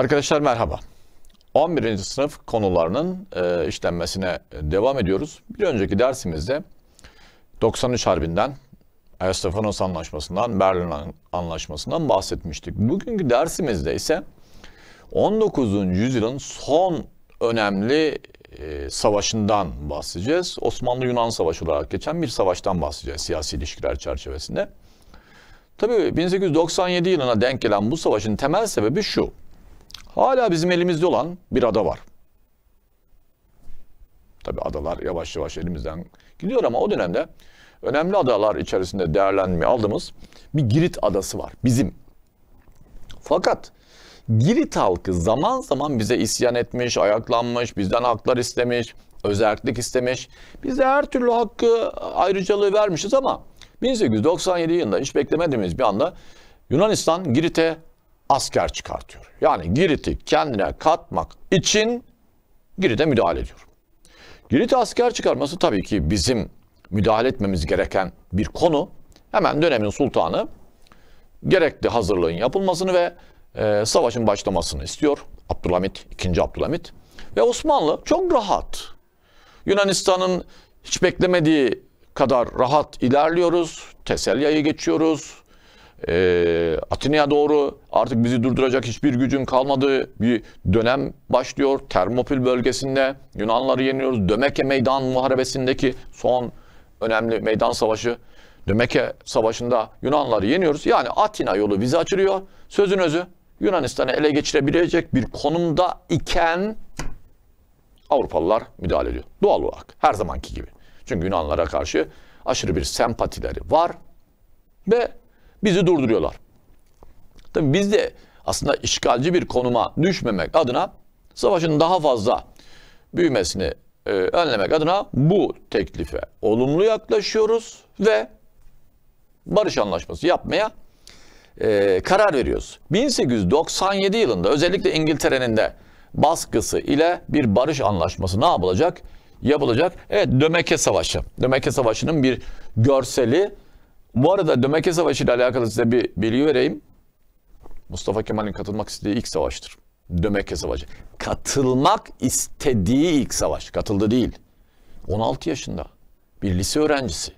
Arkadaşlar merhaba. 11. sınıf konularının e, işlenmesine devam ediyoruz. Bir önceki dersimizde 93 Harbi'nden, Ayastafanos Anlaşması'ndan, Berlin Anlaşması'ndan bahsetmiştik. Bugünkü dersimizde ise 19. yüzyılın son önemli e, savaşından bahsedeceğiz. Osmanlı-Yunan Savaşı olarak geçen bir savaştan bahsedeceğiz siyasi ilişkiler çerçevesinde. Tabii 1897 yılına denk gelen bu savaşın temel sebebi şu. Hala bizim elimizde olan bir ada var. Tabi adalar yavaş yavaş elimizden gidiyor ama o dönemde önemli adalar içerisinde değerlenme aldığımız bir Girit adası var bizim. Fakat Girit halkı zaman zaman bize isyan etmiş, ayaklanmış, bizden haklar istemiş, özellik istemiş. bize her türlü hakkı, ayrıcalığı vermişiz ama 1897 yılında hiç beklemediğimiz bir anda Yunanistan Girit'e asker çıkartıyor. Yani Girit'i kendine katmak için Girit'e müdahale ediyor. Girit'e asker çıkarması tabii ki bizim müdahale etmemiz gereken bir konu. Hemen dönemin sultanı gerekli hazırlığın yapılmasını ve e, savaşın başlamasını istiyor. Abdülhamit, 2. Abdülhamit. Ve Osmanlı çok rahat. Yunanistan'ın hiç beklemediği kadar rahat ilerliyoruz. Teselya'yı geçiyoruz e, Atina'ya doğru artık bizi durduracak hiçbir gücün kalmadığı bir dönem başlıyor. Termopil bölgesinde Yunanları yeniyoruz. Dömeke Meydan Muharebesi'ndeki son önemli meydan savaşı. Dömeke Savaşı'nda Yunanları yeniyoruz. Yani Atina yolu bizi açılıyor. Sözün özü Yunanistan'ı ele geçirebilecek bir konumda iken Avrupalılar müdahale ediyor. Doğal olarak her zamanki gibi. Çünkü Yunanlara karşı aşırı bir sempatileri var ve Bizi durduruyorlar. Tabii biz de aslında işgalci bir konuma düşmemek adına savaşın daha fazla büyümesini e, önlemek adına bu teklife olumlu yaklaşıyoruz ve barış anlaşması yapmaya e, karar veriyoruz. 1897 yılında özellikle İngiltere'nin de baskısı ile bir barış anlaşması ne yapılacak? Yapılacak. Evet Dömeke Savaşı. Dömeke Savaşı'nın bir görseli bu arada Dömeke Savaşı ile alakalı size bir bilgi vereyim. Mustafa Kemal'in katılmak istediği ilk savaştır. Dömeke Savaşı. Katılmak istediği ilk savaş. Katıldı değil. 16 yaşında. Bir lise öğrencisi.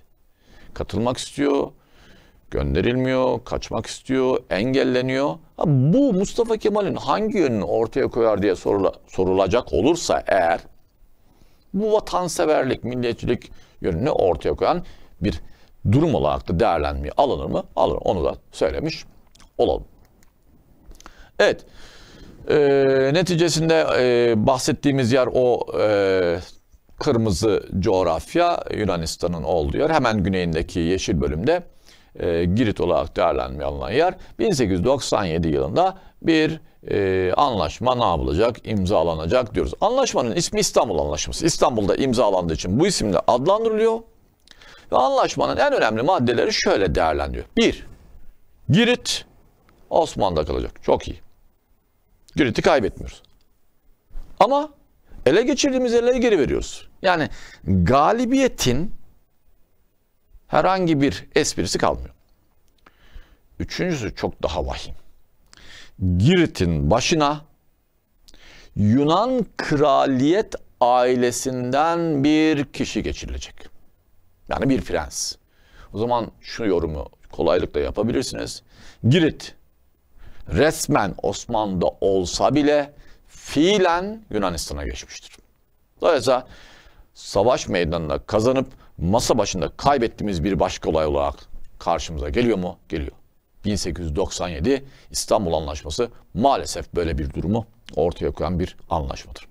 Katılmak istiyor. Gönderilmiyor. Kaçmak istiyor. Engelleniyor. Ha, bu Mustafa Kemal'in hangi yönünü ortaya koyar diye sorula, sorulacak olursa eğer bu vatanseverlik, milliyetçilik yönünü ortaya koyan bir durum olarak da değerlenmeye alınır mı? Alınır. Onu da söylemiş olalım. Evet. E, neticesinde e, bahsettiğimiz yer o e, kırmızı coğrafya Yunanistan'ın olduğu yer. Hemen güneyindeki yeşil bölümde e, Girit olarak değerlenmeye alınan yer 1897 yılında bir e, anlaşma ne yapılacak, imzalanacak diyoruz. Anlaşmanın ismi İstanbul Anlaşması. İstanbul'da imzalandığı için bu isimle adlandırılıyor ve anlaşmanın en önemli maddeleri şöyle değerlendiriyor. Bir, Girit Osmanlı'da kalacak. Çok iyi. Girit'i kaybetmiyoruz. Ama ele geçirdiğimiz yerleri geri veriyoruz. Yani galibiyetin herhangi bir esprisi kalmıyor. Üçüncüsü çok daha vahim. Girit'in başına Yunan kraliyet ailesinden bir kişi geçirilecek. Yani bir prens. O zaman şu yorumu kolaylıkla yapabilirsiniz. Girit resmen Osmanlı'da olsa bile fiilen Yunanistan'a geçmiştir. Dolayısıyla savaş meydanında kazanıp masa başında kaybettiğimiz bir başka olay olarak karşımıza geliyor mu? Geliyor. 1897 İstanbul Anlaşması maalesef böyle bir durumu ortaya koyan bir anlaşmadır.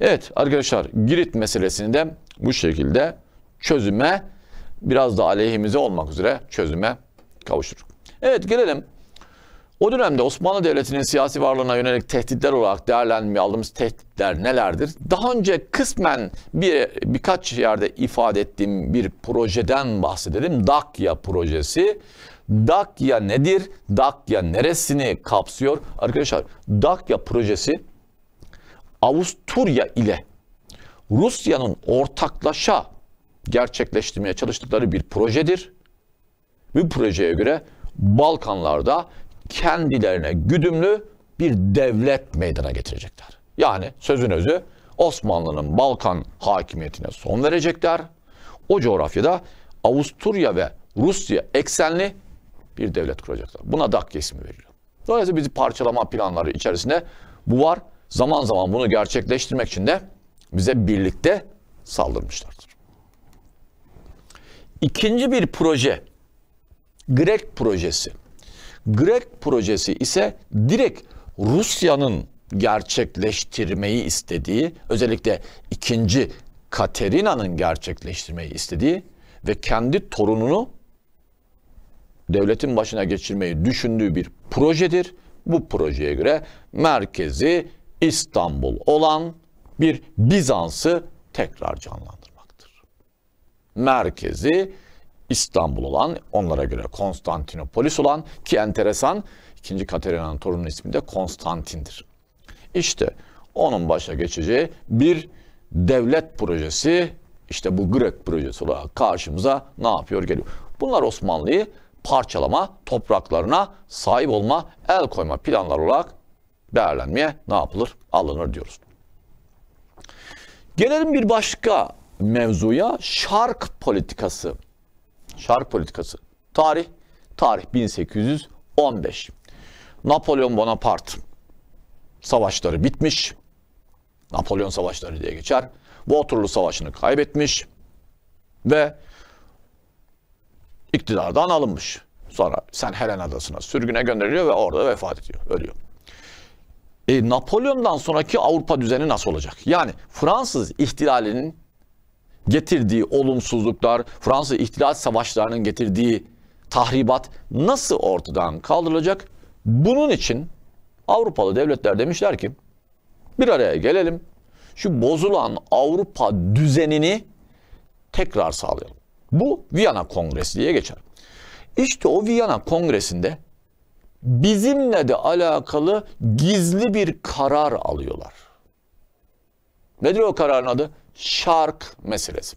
Evet arkadaşlar Girit meselesini de bu şekilde çözüme biraz da aleyhimize olmak üzere çözüme kavuşur. Evet gelelim. O dönemde Osmanlı Devleti'nin siyasi varlığına yönelik tehditler olarak değerlendirmeye aldığımız tehditler nelerdir? Daha önce kısmen bir birkaç yerde ifade ettiğim bir projeden bahsedelim. Dakya projesi. Dakya nedir? Dakya neresini kapsıyor? Arkadaşlar Dakya projesi Avusturya ile Rusya'nın ortaklaşa gerçekleştirmeye çalıştıkları bir projedir. Bu projeye göre Balkanlarda kendilerine güdümlü bir devlet meydana getirecekler. Yani sözün özü Osmanlı'nın Balkan hakimiyetine son verecekler. O coğrafyada Avusturya ve Rusya eksenli bir devlet kuracaklar. Buna Dakya ismi veriliyor. Dolayısıyla bizi parçalama planları içerisinde bu var. Zaman zaman bunu gerçekleştirmek için de bize birlikte saldırmışlardır. İkinci bir proje Grek projesi. Grek projesi ise direkt Rusya'nın gerçekleştirmeyi istediği, özellikle ikinci Katerina'nın gerçekleştirmeyi istediği ve kendi torununu devletin başına geçirmeyi düşündüğü bir projedir. Bu projeye göre merkezi İstanbul olan bir Bizans'ı tekrar canlandırmak merkezi İstanbul olan, onlara göre Konstantinopolis olan ki enteresan 2. Katerina'nın torunun ismi de Konstantin'dir. İşte onun başa geçeceği bir devlet projesi işte bu Grek projesi olarak karşımıza ne yapıyor geliyor. Bunlar Osmanlı'yı parçalama, topraklarına sahip olma, el koyma planlar olarak değerlenmeye ne yapılır? Alınır diyoruz. Gelelim bir başka mevzuya şark politikası. Şark politikası. Tarih tarih 1815. Napolyon Bonaparte savaşları bitmiş. Napolyon savaşları diye geçer. Waterloo savaşını kaybetmiş ve iktidardan alınmış. Sonra Sen Helen adasına sürgüne gönderiliyor ve orada vefat ediyor, ölüyor. E, Napolyon'dan sonraki Avrupa düzeni nasıl olacak? Yani Fransız ihtilalinin getirdiği olumsuzluklar, Fransız ihtilal savaşlarının getirdiği tahribat nasıl ortadan kaldırılacak? Bunun için Avrupalı devletler demişler ki bir araya gelelim. Şu bozulan Avrupa düzenini tekrar sağlayalım. Bu Viyana Kongresi diye geçer. İşte o Viyana Kongresi'nde bizimle de alakalı gizli bir karar alıyorlar. Nedir o kararın adı? şark meselesi.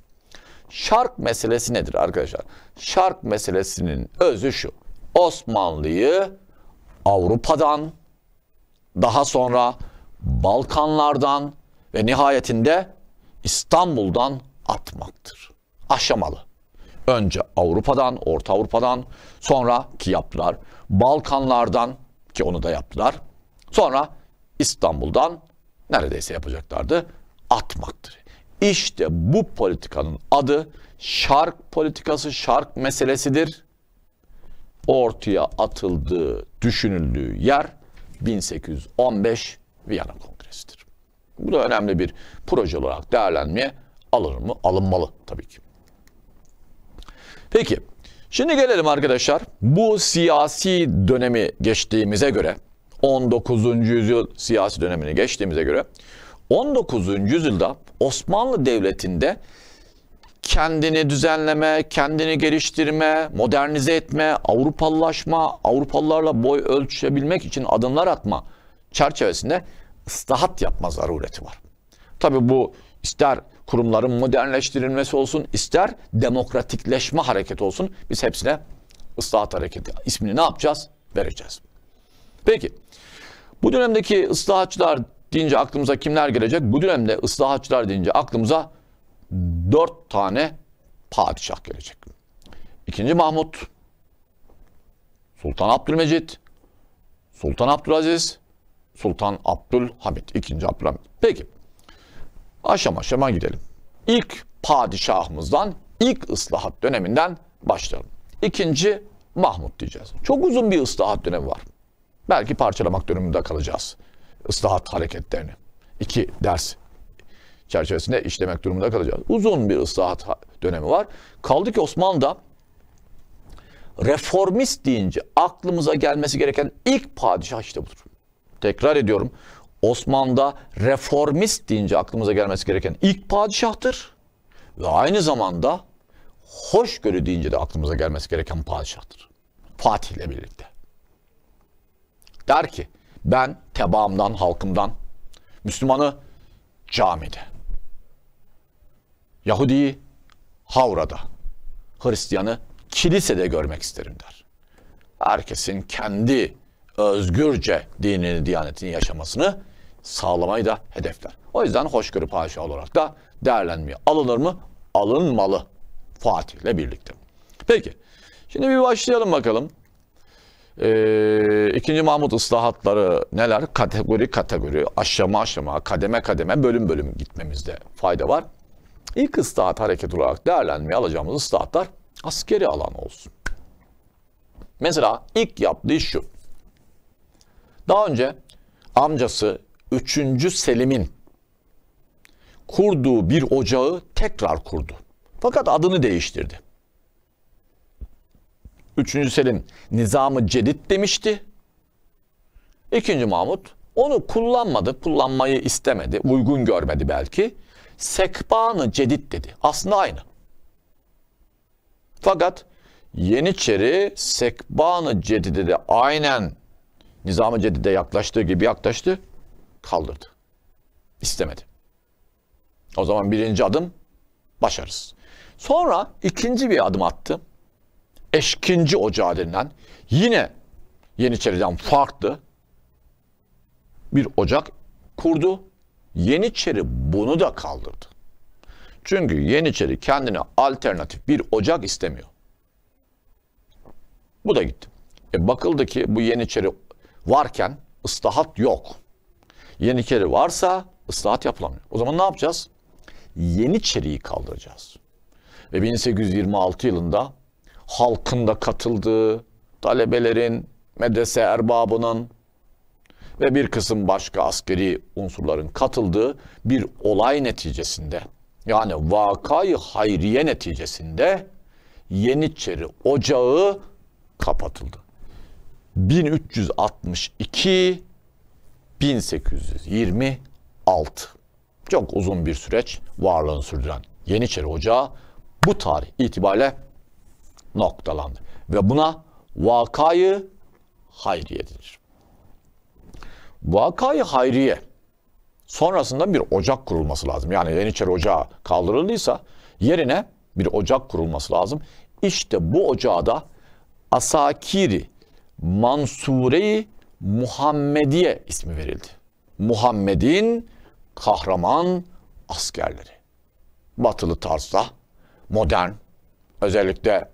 Şark meselesi nedir arkadaşlar? Şark meselesinin özü şu. Osmanlı'yı Avrupa'dan, daha sonra Balkanlardan ve nihayetinde İstanbul'dan atmaktır. Aşamalı. Önce Avrupa'dan, Orta Avrupa'dan, sonra ki yaptılar Balkanlardan ki onu da yaptılar. Sonra İstanbul'dan neredeyse yapacaklardı atmaktır. İşte bu politikanın adı şark politikası, şark meselesidir. Ortaya atıldığı, düşünüldüğü yer 1815 Viyana Kongresi'dir. Bu da önemli bir proje olarak değerlenmeye alınır mı? Alınmalı tabii ki. Peki, şimdi gelelim arkadaşlar. Bu siyasi dönemi geçtiğimize göre, 19. yüzyıl siyasi dönemini geçtiğimize göre, 19. yüzyılda Osmanlı Devleti'nde kendini düzenleme, kendini geliştirme, modernize etme, Avrupalılaşma, Avrupalılarla boy ölçüşebilmek için adımlar atma çerçevesinde ıslahat yapma zarureti var. Tabi bu ister kurumların modernleştirilmesi olsun, ister demokratikleşme hareketi olsun. Biz hepsine ıslahat hareketi ismini ne yapacağız? Vereceğiz. Peki bu dönemdeki ıslahatçılar deyince aklımıza kimler gelecek? Bu dönemde ıslahatçılar deyince aklımıza dört tane padişah gelecek. İkinci Mahmut, Sultan Abdülmecit, Sultan Abdülaziz, Sultan Abdülhamit, ikinci Abdülhamit. Peki, aşama aşama gidelim. İlk padişahımızdan, ilk ıslahat döneminden başlayalım. İkinci Mahmut diyeceğiz. Çok uzun bir ıslahat dönemi var. Belki parçalamak döneminde kalacağız ıslahat hareketlerini. İki ders çerçevesinde işlemek durumunda kalacağız. Uzun bir ıslahat dönemi var. Kaldı ki Osmanlı'da reformist deyince aklımıza gelmesi gereken ilk padişah işte budur. Tekrar ediyorum. Osmanlı'da reformist deyince aklımıza gelmesi gereken ilk padişahtır. Ve aynı zamanda hoşgörü deyince de aklımıza gelmesi gereken padişahtır. Fatih ile birlikte. Der ki ben tebaamdan, halkımdan, Müslümanı camide, Yahudi'yi havrada, Hristiyan'ı kilisede görmek isterim der. Herkesin kendi özgürce dinini, diyanetini yaşamasını sağlamayı da hedefler. O yüzden hoşgörü paşa olarak da değerlenmeye alınır mı? Alınmalı Fatih'le birlikte. Peki, şimdi bir başlayalım bakalım e, ee, 2. Mahmut ıslahatları neler? Kategori kategori, aşama aşama, kademe kademe, bölüm bölüm gitmemizde fayda var. İlk ıslahat hareket olarak değerlenmeye alacağımız ıslahatlar askeri alan olsun. Mesela ilk yaptığı şu. Daha önce amcası 3. Selim'in kurduğu bir ocağı tekrar kurdu. Fakat adını değiştirdi. Üçüncü Selim nizamı cedid demişti. İkinci Mahmut onu kullanmadı, kullanmayı istemedi, uygun görmedi belki. Sekbanı cedid dedi. Aslında aynı. Fakat Yeniçeri Sekbanı Cedid'e de aynen nizamı ı Cedid'e yaklaştığı gibi yaklaştı, kaldırdı. İstemedi. O zaman birinci adım başarız. Sonra ikinci bir adım attı. Eşkinci Ocağı denilen yine Yeniçeri'den farklı bir ocak kurdu. Yeniçeri bunu da kaldırdı. Çünkü Yeniçeri kendine alternatif bir ocak istemiyor. Bu da gitti. E bakıldı ki bu Yeniçeri varken ıslahat yok. Yeniçeri varsa ıslahat yapılamıyor. O zaman ne yapacağız? Yeniçeri'yi kaldıracağız. Ve 1826 yılında halkın da katıldığı, talebelerin, medrese erbabının ve bir kısım başka askeri unsurların katıldığı bir olay neticesinde yani vakayı hayriye neticesinde Yeniçeri Ocağı kapatıldı. 1362 1826 çok uzun bir süreç varlığını sürdüren Yeniçeri Ocağı bu tarih itibariyle noktalandı. Ve buna vakayı hayriye denir. Vakayı hayriye sonrasında bir ocak kurulması lazım. Yani Yeniçeri Ocağı kaldırıldıysa yerine bir ocak kurulması lazım. İşte bu ocağı da Asakiri Mansure-i Muhammediye ismi verildi. Muhammed'in kahraman askerleri. Batılı tarzda, modern, özellikle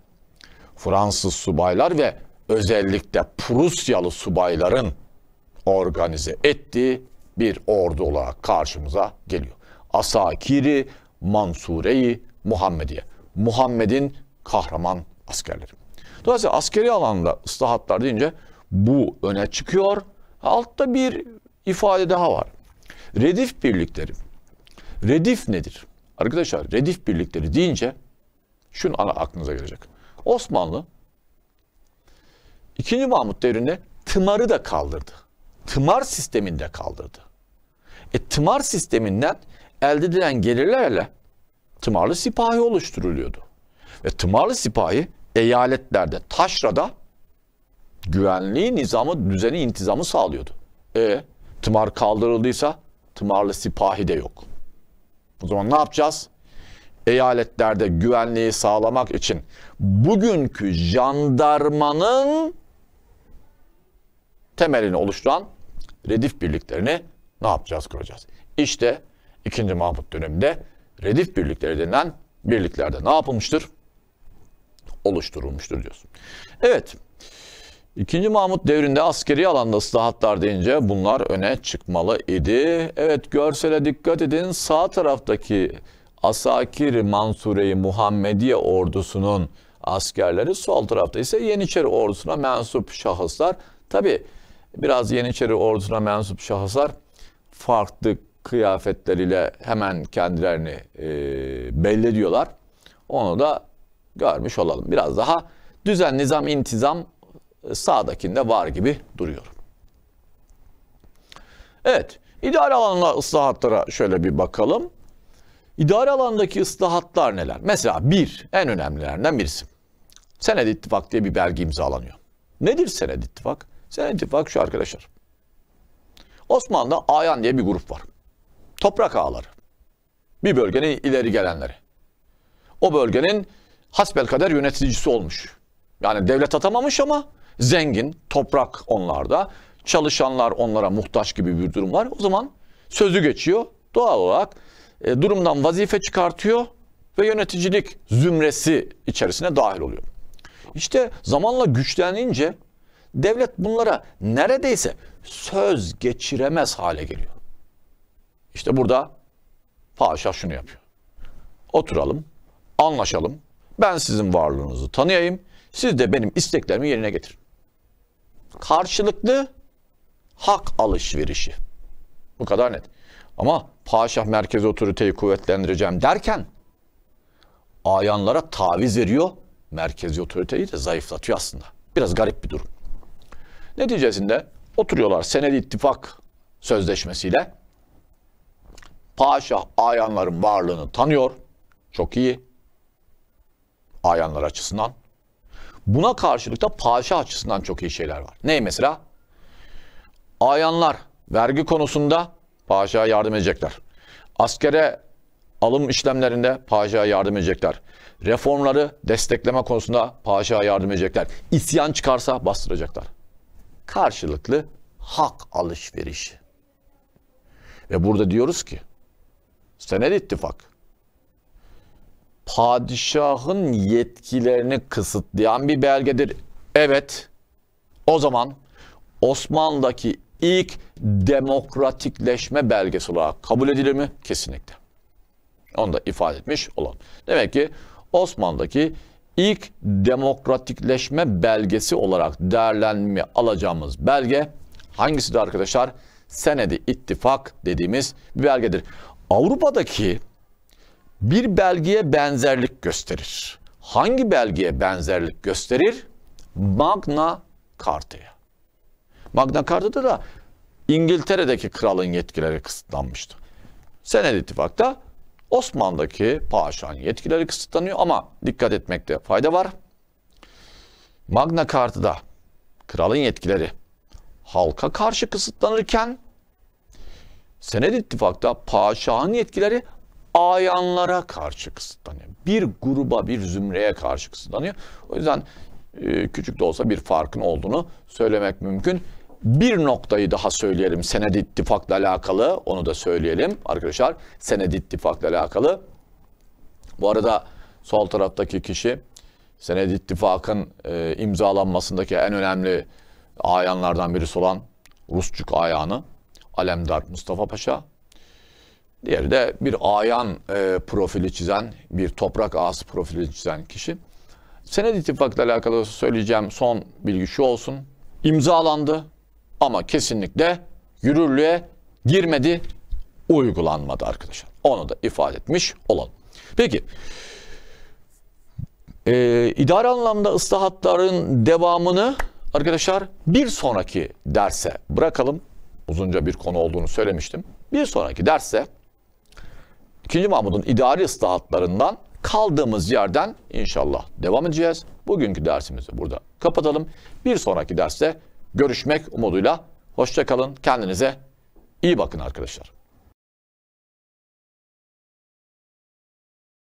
Fransız subaylar ve özellikle Prusyalı subayların organize ettiği bir ordu olarak karşımıza geliyor. Asakiri Mansure-i Muhammediye. Muhammed'in kahraman askerleri. Dolayısıyla askeri alanda ıslahatlar deyince bu öne çıkıyor. Altta bir ifade daha var. Redif birlikleri. Redif nedir? Arkadaşlar redif birlikleri deyince şunu aklınıza gelecek. Osmanlı İkinci Mahmut devrinde tımarı da kaldırdı. Tımar sistemini de kaldırdı. E tımar sisteminden elde edilen gelirlerle tımarlı sipahi oluşturuluyordu. Ve tımarlı sipahi eyaletlerde, taşrada güvenliği nizamı, düzeni, intizamı sağlıyordu. E tımar kaldırıldıysa tımarlı sipahi de yok. O zaman ne yapacağız? eyaletlerde güvenliği sağlamak için bugünkü jandarmanın temelini oluşturan redif birliklerini ne yapacağız kuracağız. İşte 2. Mahmut döneminde redif birlikleri denilen birliklerde ne yapılmıştır? Oluşturulmuştur diyorsun. Evet. 2. Mahmut devrinde askeri alanda ıslahatlar deyince bunlar öne çıkmalı idi. Evet görsele dikkat edin. Sağ taraftaki Asakir Mansure-i Muhammediye ordusunun askerleri sol tarafta ise Yeniçeri ordusuna mensup şahıslar. Tabi biraz Yeniçeri ordusuna mensup şahıslar farklı kıyafetleriyle hemen kendilerini e, belli ediyorlar. Onu da görmüş olalım. Biraz daha düzen, nizam, intizam e, sağdakinde var gibi duruyor. Evet, idare alanına ıslahatlara şöyle bir bakalım. İdare alandaki ıslahatlar neler? Mesela bir, en önemlilerinden birisi. Senedi ittifak diye bir belge imzalanıyor. Nedir senedi ittifak? Senedi ittifak şu arkadaşlar. Osmanlı'da Ayan diye bir grup var. Toprak ağaları. Bir bölgenin ileri gelenleri. O bölgenin hasbelkader yöneticisi olmuş. Yani devlet atamamış ama zengin, toprak onlarda. Çalışanlar onlara muhtaç gibi bir durum var. O zaman sözü geçiyor. Doğal olarak e, durumdan vazife çıkartıyor ve yöneticilik zümresi içerisine dahil oluyor. İşte zamanla güçlenince devlet bunlara neredeyse söz geçiremez hale geliyor. İşte burada paşa şunu yapıyor. Oturalım, anlaşalım. Ben sizin varlığınızı tanıyayım. Siz de benim isteklerimi yerine getirin. Karşılıklı hak alışverişi. Bu kadar net. Ama paşa merkez otoriteyi kuvvetlendireceğim derken ayanlara taviz veriyor. Merkezi otoriteyi de zayıflatıyor aslında. Biraz garip bir durum. Neticesinde oturuyorlar senedi ittifak sözleşmesiyle. Paşa ayanların varlığını tanıyor. Çok iyi. Ayanlar açısından. Buna karşılık da paşa açısından çok iyi şeyler var. Ney mesela? Ayanlar vergi konusunda Paşa'ya yardım edecekler. Askere alım işlemlerinde Paşa'ya yardım edecekler. Reformları destekleme konusunda Paşa'ya yardım edecekler. İsyan çıkarsa bastıracaklar. Karşılıklı hak alışverişi. Ve burada diyoruz ki Sened ittifak padişahın yetkilerini kısıtlayan bir belgedir. Evet. O zaman Osmanlı'daki ilk demokratikleşme belgesi olarak kabul edilir mi? Kesinlikle. Onu da ifade etmiş olan. Demek ki Osmanlı'daki ilk demokratikleşme belgesi olarak değerlenme alacağımız belge hangisidir arkadaşlar? Senedi ittifak dediğimiz bir belgedir. Avrupa'daki bir belgeye benzerlik gösterir. Hangi belgeye benzerlik gösterir? Magna Carta'ya. Magna Carta'da da İngiltere'deki kralın yetkileri kısıtlanmıştı. Senedi ittifakta Osmanlı'daki paşanın yetkileri kısıtlanıyor ama dikkat etmekte fayda var. Magna Carta'da kralın yetkileri halka karşı kısıtlanırken Senedi ittifakta paşanın yetkileri ayanlara karşı kısıtlanıyor. Bir gruba, bir zümreye karşı kısıtlanıyor. O yüzden e, küçük de olsa bir farkın olduğunu söylemek mümkün. Bir noktayı daha söyleyelim senedi ittifakla alakalı. Onu da söyleyelim arkadaşlar. Senedi ittifakla alakalı. Bu arada sol taraftaki kişi senedi ittifakın e, imzalanmasındaki en önemli ayanlardan birisi olan Rusçuk ayağını Alemdar Mustafa Paşa. Diğeri de bir ayan e, profili çizen, bir toprak ağası profili çizen kişi. Senedi ittifakla alakalı söyleyeceğim son bilgi şu olsun. İmzalandı ama kesinlikle yürürlüğe girmedi, uygulanmadı arkadaşlar. Onu da ifade etmiş olalım. Peki, ee, idare anlamda ıslahatların devamını arkadaşlar bir sonraki derse bırakalım. Uzunca bir konu olduğunu söylemiştim. Bir sonraki derse 2. Mahmud'un idari ıslahatlarından kaldığımız yerden inşallah devam edeceğiz. Bugünkü dersimizi burada kapatalım. Bir sonraki derste görüşmek umuduyla. Hoşçakalın. Kendinize iyi bakın arkadaşlar.